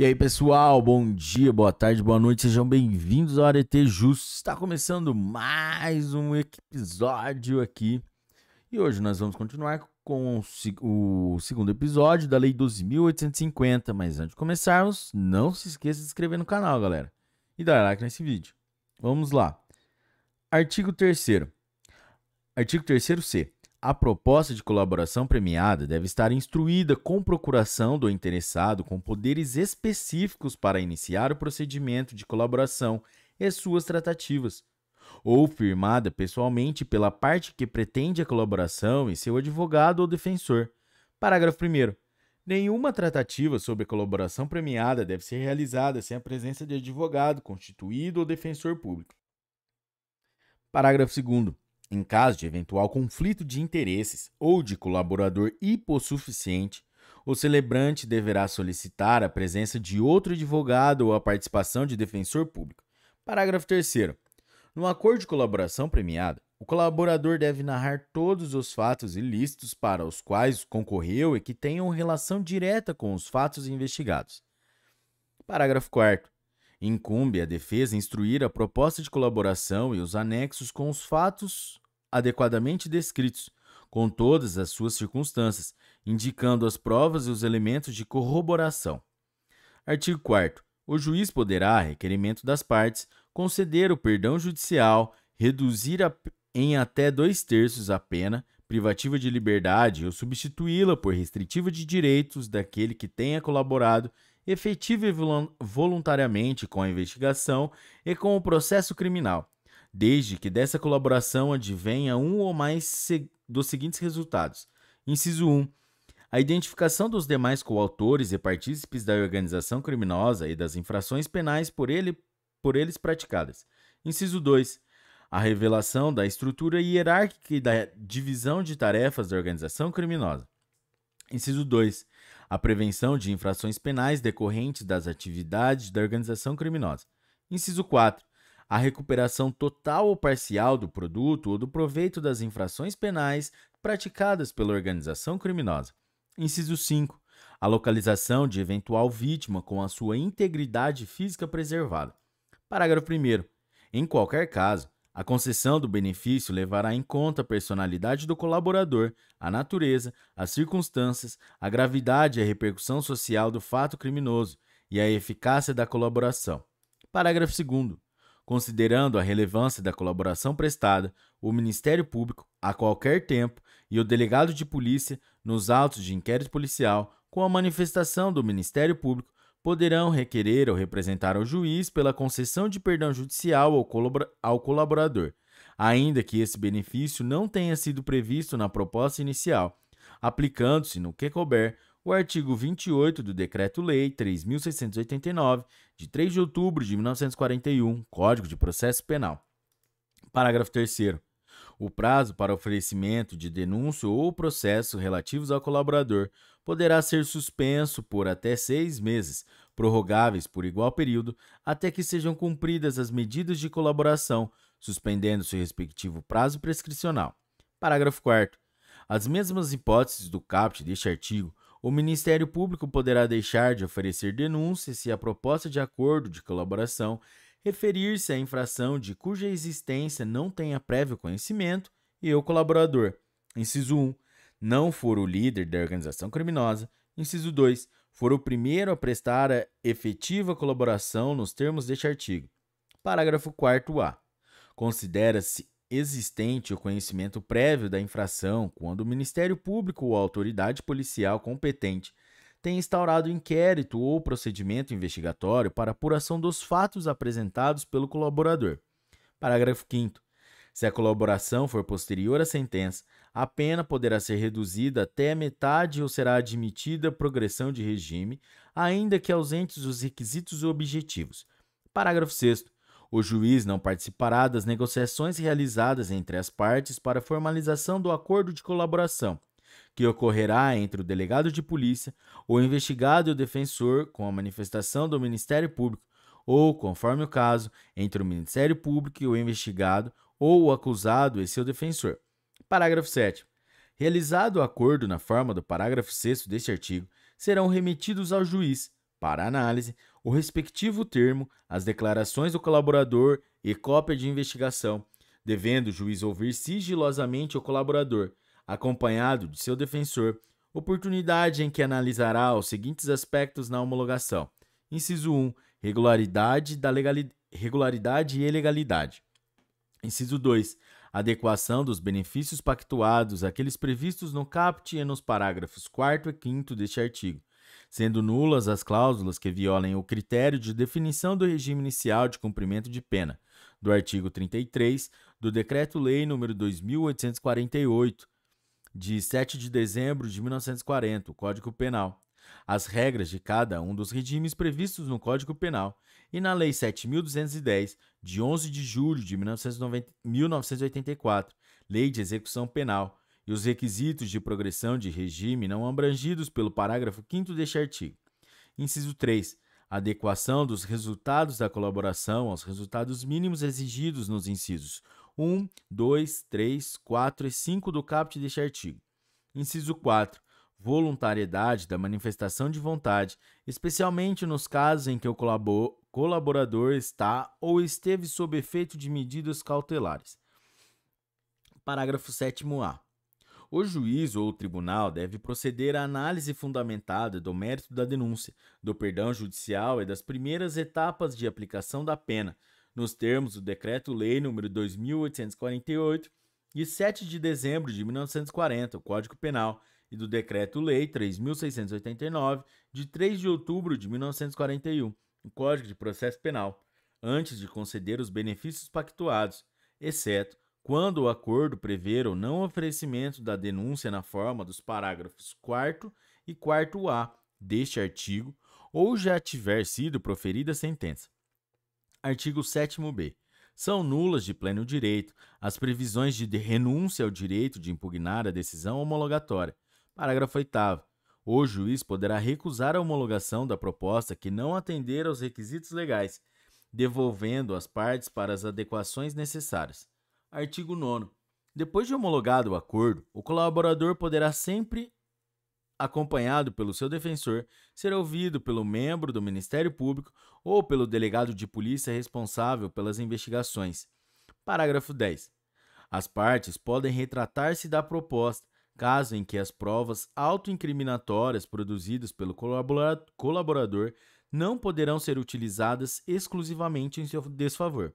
E aí, pessoal, bom dia, boa tarde, boa noite, sejam bem-vindos ao Arete Justo. Está começando mais um episódio aqui. E hoje nós vamos continuar com o segundo episódio da Lei 12.850. Mas antes de começarmos, não se esqueça de se inscrever no canal, galera, e dar like nesse vídeo. Vamos lá. Artigo 3. Artigo 3 C. A proposta de colaboração premiada deve estar instruída com procuração do interessado com poderes específicos para iniciar o procedimento de colaboração e suas tratativas, ou firmada pessoalmente pela parte que pretende a colaboração e seu advogado ou defensor. Parágrafo 1. Nenhuma tratativa sobre colaboração premiada deve ser realizada sem a presença de advogado, constituído ou defensor público. Parágrafo 2. Em caso de eventual conflito de interesses ou de colaborador hipossuficiente, o celebrante deverá solicitar a presença de outro advogado ou a participação de defensor público. Parágrafo 3. No acordo de colaboração premiada, o colaborador deve narrar todos os fatos ilícitos para os quais concorreu e que tenham relação direta com os fatos investigados. Parágrafo 4. Incumbe à defesa instruir a proposta de colaboração e os anexos com os fatos adequadamente descritos, com todas as suas circunstâncias, indicando as provas e os elementos de corroboração. Artigo 4. O juiz poderá, a requerimento das partes, conceder o perdão judicial, reduzir a, em até dois terços a pena privativa de liberdade ou substituí-la por restritiva de direitos daquele que tenha colaborado e voluntariamente com a investigação e com o processo criminal, desde que dessa colaboração advenha um ou mais dos seguintes resultados. Inciso 1. A identificação dos demais coautores e partícipes da organização criminosa e das infrações penais por, ele, por eles praticadas. Inciso 2. A revelação da estrutura hierárquica e da divisão de tarefas da organização criminosa. Inciso 2 a prevenção de infrações penais decorrentes das atividades da organização criminosa. Inciso 4. A recuperação total ou parcial do produto ou do proveito das infrações penais praticadas pela organização criminosa. Inciso 5. A localização de eventual vítima com a sua integridade física preservada. Parágrafo 1. Em qualquer caso, a concessão do benefício levará em conta a personalidade do colaborador, a natureza, as circunstâncias, a gravidade e a repercussão social do fato criminoso e a eficácia da colaboração. Parágrafo 2. Considerando a relevância da colaboração prestada, o Ministério Público, a qualquer tempo, e o delegado de polícia, nos autos de inquérito policial, com a manifestação do Ministério Público, poderão requerer ou representar ao juiz pela concessão de perdão judicial ao colaborador, ainda que esse benefício não tenha sido previsto na proposta inicial, aplicando-se, no que couber, o artigo 28 do Decreto-Lei 3.689, de 3 de outubro de 1941, Código de Processo Penal. Parágrafo 3. O prazo para oferecimento de denúncia ou processo relativos ao colaborador poderá ser suspenso por até seis meses, prorrogáveis por igual período, até que sejam cumpridas as medidas de colaboração, suspendendo seu respectivo prazo prescricional. Parágrafo 4. As mesmas hipóteses do caput deste artigo o Ministério Público poderá deixar de oferecer denúncia se a proposta de acordo de colaboração referir-se à infração de cuja existência não tenha prévio conhecimento e o colaborador. Inciso 1. Não for o líder da organização criminosa. Inciso 2. For o primeiro a prestar a efetiva colaboração nos termos deste artigo. Parágrafo 4A. Considera-se existente o conhecimento prévio da infração quando o Ministério Público ou a autoridade policial competente tem instaurado inquérito ou procedimento investigatório para apuração dos fatos apresentados pelo colaborador. Parágrafo 5. Se a colaboração for posterior à sentença, a pena poderá ser reduzida até a metade ou será admitida progressão de regime, ainda que ausentes os requisitos objetivos. Parágrafo 6. O juiz não participará das negociações realizadas entre as partes para formalização do acordo de colaboração, que ocorrerá entre o delegado de polícia, o investigado e o defensor, com a manifestação do Ministério Público, ou, conforme o caso, entre o Ministério Público e o investigado, ou o acusado e seu defensor. Parágrafo 7. Realizado o acordo na forma do parágrafo 6 deste artigo, serão remetidos ao juiz, para análise, o respectivo termo, as declarações do colaborador e cópia de investigação, devendo o juiz ouvir sigilosamente o colaborador, acompanhado de seu defensor, oportunidade em que analisará os seguintes aspectos na homologação. Inciso 1. Regularidade, da legali... regularidade e legalidade. Inciso 2. Adequação dos benefícios pactuados àqueles previstos no caput e nos parágrafos 4 e 5 deste artigo, sendo nulas as cláusulas que violem o critério de definição do regime inicial de cumprimento de pena, do artigo 33 do Decreto-Lei nº 2848, de 7 de dezembro de 1940, o Código Penal, as regras de cada um dos regimes previstos no Código Penal e na Lei 7.210, de 11 de julho de 1990, 1984, Lei de Execução Penal, e os requisitos de progressão de regime não abrangidos pelo parágrafo 5 deste artigo. Inciso 3. Adequação dos resultados da colaboração aos resultados mínimos exigidos nos incisos 1, 2, 3, 4 e 5 do caput deste artigo. Inciso 4. Voluntariedade da manifestação de vontade, especialmente nos casos em que o colaborador está ou esteve sob efeito de medidas cautelares. Parágrafo 7a. O juiz ou o tribunal deve proceder à análise fundamentada do mérito da denúncia, do perdão judicial e das primeiras etapas de aplicação da pena, nos termos do Decreto-Lei nº 2848, de 7 de dezembro de 1940, o Código Penal, e do Decreto-Lei 3689, de 3 de outubro de 1941, o Código de Processo Penal, antes de conceder os benefícios pactuados, exceto quando o acordo prever o não oferecimento da denúncia na forma dos parágrafos 4 e 4A deste artigo ou já tiver sido proferida a sentença. Artigo 7b. São nulas de pleno direito as previsões de renúncia ao direito de impugnar a decisão homologatória. Parágrafo 8. O juiz poderá recusar a homologação da proposta que não atender aos requisitos legais, devolvendo as partes para as adequações necessárias. Artigo 9. Depois de homologado o acordo, o colaborador poderá sempre acompanhado pelo seu defensor, será ouvido pelo membro do Ministério Público ou pelo delegado de polícia responsável pelas investigações. Parágrafo 10. As partes podem retratar-se da proposta, caso em que as provas autoincriminatórias produzidas pelo colaborador não poderão ser utilizadas exclusivamente em seu desfavor.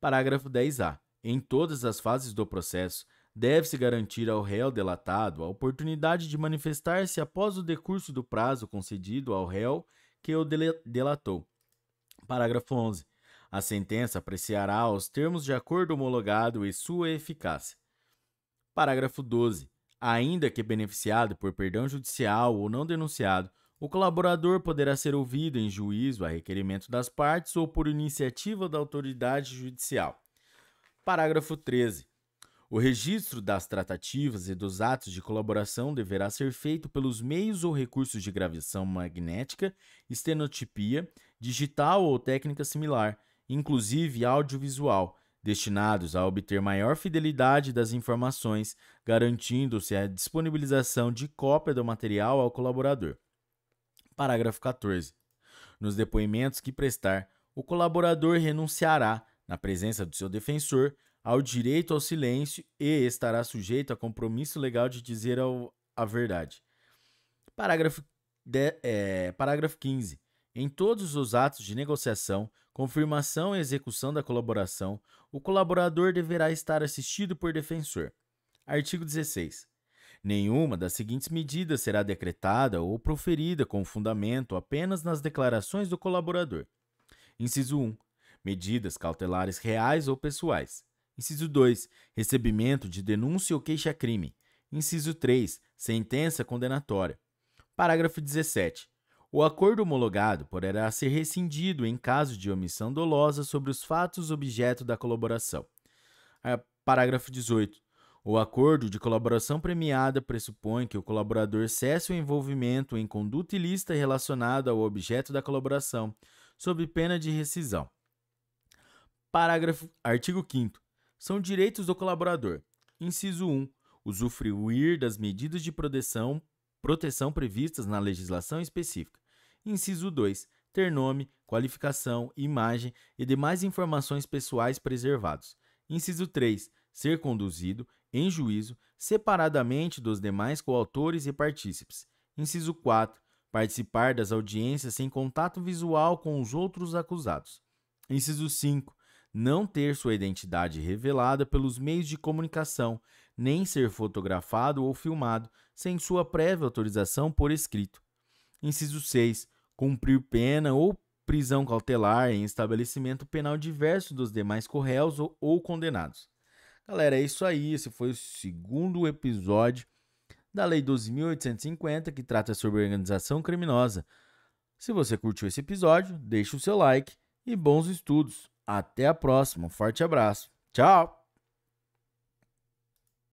Parágrafo 10a. Em todas as fases do processo, deve-se garantir ao réu delatado a oportunidade de manifestar-se após o decurso do prazo concedido ao réu que o delatou. Parágrafo 11. A sentença apreciará os termos de acordo homologado e sua eficácia. Parágrafo 12. Ainda que beneficiado por perdão judicial ou não denunciado, o colaborador poderá ser ouvido em juízo a requerimento das partes ou por iniciativa da autoridade judicial. Parágrafo 13. O registro das tratativas e dos atos de colaboração deverá ser feito pelos meios ou recursos de gravação magnética, estenotipia, digital ou técnica similar, inclusive audiovisual, destinados a obter maior fidelidade das informações, garantindo-se a disponibilização de cópia do material ao colaborador. Parágrafo 14. Nos depoimentos que prestar, o colaborador renunciará, na presença do seu defensor, ao direito ao silêncio e estará sujeito a compromisso legal de dizer ao, a verdade. Parágrafo, de, é, parágrafo 15. Em todos os atos de negociação, confirmação e execução da colaboração, o colaborador deverá estar assistido por defensor. Artigo 16. Nenhuma das seguintes medidas será decretada ou proferida com fundamento apenas nas declarações do colaborador. Inciso 1. Medidas cautelares reais ou pessoais. Inciso 2. Recebimento de denúncia ou queixa-crime. Inciso 3. Sentença condenatória. Parágrafo 17. O acordo homologado poderá ser rescindido em caso de omissão dolosa sobre os fatos objeto da colaboração. Ah, parágrafo 18. O acordo de colaboração premiada pressupõe que o colaborador cesse o envolvimento em conduta ilícita relacionada ao objeto da colaboração, sob pena de rescisão. Parágrafo, artigo 5 são direitos do colaborador. Inciso 1. Usufruir das medidas de proteção, proteção previstas na legislação específica. Inciso 2. Ter nome, qualificação, imagem e demais informações pessoais preservados. Inciso 3. Ser conduzido, em juízo, separadamente dos demais coautores e partícipes. Inciso 4. Participar das audiências sem contato visual com os outros acusados. Inciso 5 não ter sua identidade revelada pelos meios de comunicação, nem ser fotografado ou filmado sem sua prévia autorização por escrito. Inciso 6. Cumprir pena ou prisão cautelar em estabelecimento penal diverso dos demais correios ou condenados. Galera, é isso aí. Esse foi o segundo episódio da Lei 12.850, que trata sobre organização criminosa. Se você curtiu esse episódio, deixe o seu like e bons estudos! Até a próxima. Um forte abraço. Tchau!